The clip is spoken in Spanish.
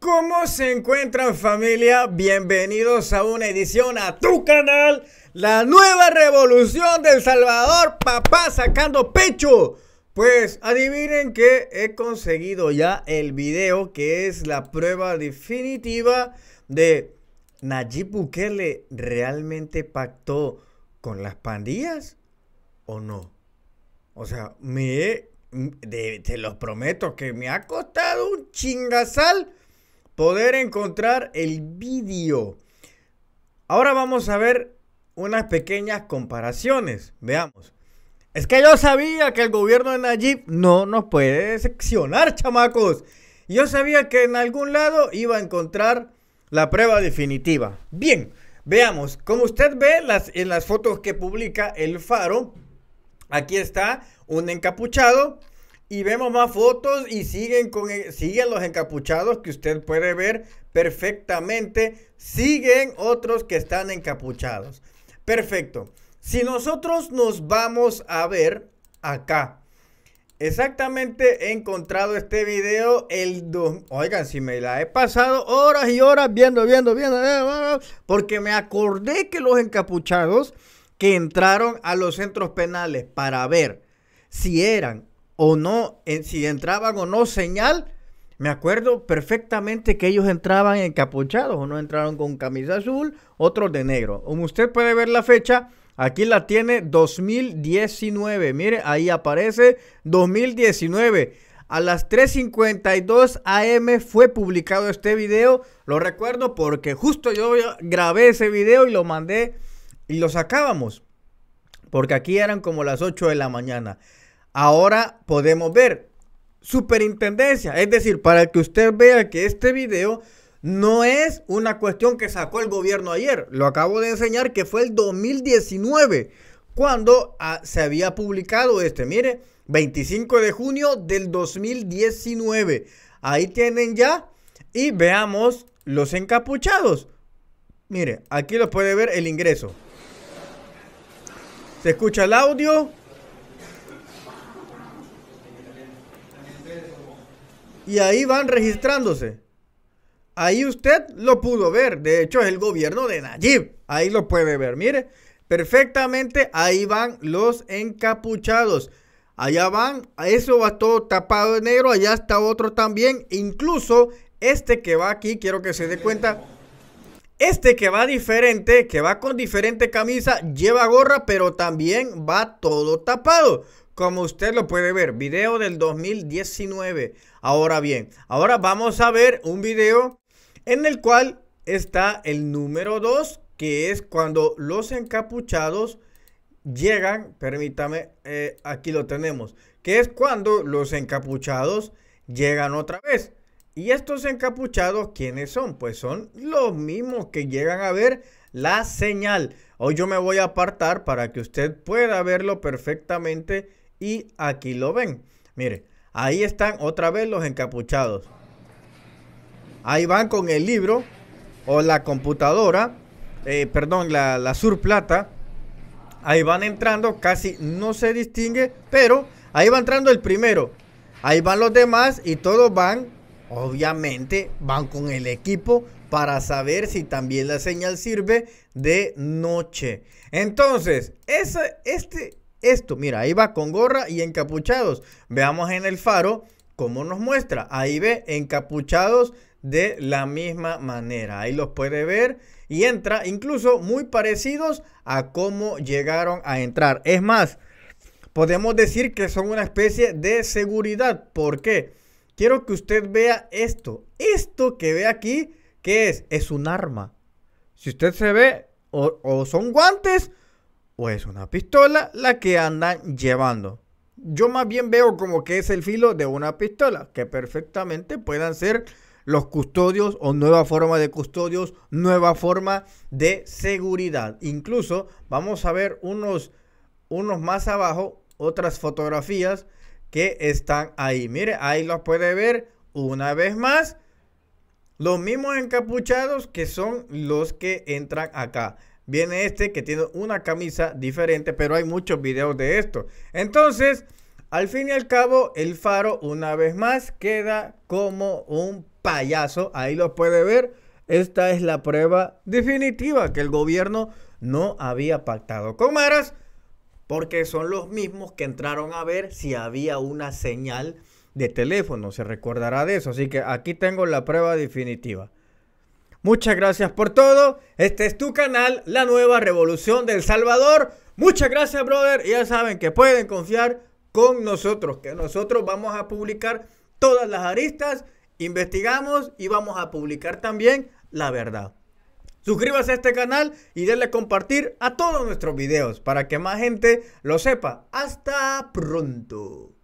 ¿Cómo se encuentran familia? Bienvenidos a una edición a tu canal, la nueva revolución del Salvador, papá sacando pecho. Pues adivinen que he conseguido ya el video que es la prueba definitiva de Nayib Bukele realmente pactó con las pandillas o no. O sea, me de, te lo prometo que me ha costado un chingazal poder encontrar el vídeo. Ahora vamos a ver unas pequeñas comparaciones. Veamos. Es que yo sabía que el gobierno de najib no nos puede decepcionar, chamacos. Yo sabía que en algún lado iba a encontrar la prueba definitiva. Bien, veamos. Como usted ve en las fotos que publica el Faro, aquí está un encapuchado y vemos más fotos y siguen, con, e, siguen los encapuchados que usted puede ver perfectamente. Siguen otros que están encapuchados. Perfecto. Si nosotros nos vamos a ver acá. Exactamente he encontrado este video el... Oigan, si me la he pasado horas y horas viendo, viendo, viendo, eh, eh, eh, porque me acordé que los encapuchados que entraron a los centros penales para ver si eran o no, en, si entraban o no señal. Me acuerdo perfectamente que ellos entraban encapuchados, o no entraron con camisa azul, otros de negro. Como usted puede ver la fecha, aquí la tiene 2019. Mire, ahí aparece 2019. A las 3.52 am fue publicado este video. Lo recuerdo porque justo yo grabé ese video y lo mandé y lo sacábamos. Porque aquí eran como las 8 de la mañana. Ahora podemos ver superintendencia. Es decir, para que usted vea que este video no es una cuestión que sacó el gobierno ayer. Lo acabo de enseñar que fue el 2019 cuando ah, se había publicado este. Mire, 25 de junio del 2019. Ahí tienen ya. Y veamos los encapuchados. Mire, aquí lo puede ver el ingreso. Se escucha el audio. y ahí van registrándose. Ahí usted lo pudo ver. De hecho, es el gobierno de Nayib. Ahí lo puede ver. Mire, perfectamente ahí van los encapuchados. Allá van, eso va todo tapado de negro, allá está otro también. Incluso este que va aquí, quiero que se dé cuenta. Este que va diferente, que va con diferente camisa, lleva gorra, pero también va todo tapado. Como usted lo puede ver, video del 2019. Ahora bien, ahora vamos a ver un video en el cual está el número 2, que es cuando los encapuchados llegan, permítame, eh, aquí lo tenemos, que es cuando los encapuchados llegan otra vez. ¿Y estos encapuchados quiénes son? Pues son los mismos que llegan a ver la señal. Hoy yo me voy a apartar para que usted pueda verlo perfectamente y aquí lo ven. Mire, Ahí están otra vez los encapuchados. Ahí van con el libro o la computadora, eh, perdón, la, surplata. Ahí van entrando, casi no se distingue, pero ahí va entrando el primero. Ahí van los demás y todos van, obviamente, van con el equipo para saber si también la señal sirve de noche. Entonces, ese este, esto. Mira, ahí va con gorra y encapuchados. Veamos en el faro cómo nos muestra. Ahí ve encapuchados de la misma manera. Ahí los puede ver y entra incluso muy parecidos a cómo llegaron a entrar. Es más, podemos decir que son una especie de seguridad. ¿Por qué? Quiero que usted vea esto. Esto que ve aquí, ¿qué es? Es un arma. Si usted se ve, o, o son guantes o es una pistola la que andan llevando. Yo más bien veo como que es el filo de una pistola, que perfectamente puedan ser los custodios o nueva forma de custodios, nueva forma de seguridad. Incluso vamos a ver unos, unos más abajo, otras fotografías que están ahí. Mire, ahí los puede ver una vez más. Los mismos encapuchados que son los que entran acá viene este que tiene una camisa diferente, pero hay muchos videos de esto. Entonces, al fin y al cabo, el faro una vez más queda como un payaso. Ahí lo puede ver. Esta es la prueba definitiva que el gobierno no había pactado con Maras porque son los mismos que entraron a ver si había una señal de teléfono. Se recordará de eso. Así que aquí tengo la prueba definitiva. Muchas gracias por todo. Este es tu canal, La Nueva Revolución del Salvador. Muchas gracias, brother. Ya saben que pueden confiar con nosotros, que nosotros vamos a publicar todas las aristas, investigamos y vamos a publicar también la verdad. Suscríbase a este canal y denle compartir a todos nuestros videos para que más gente lo sepa. Hasta pronto.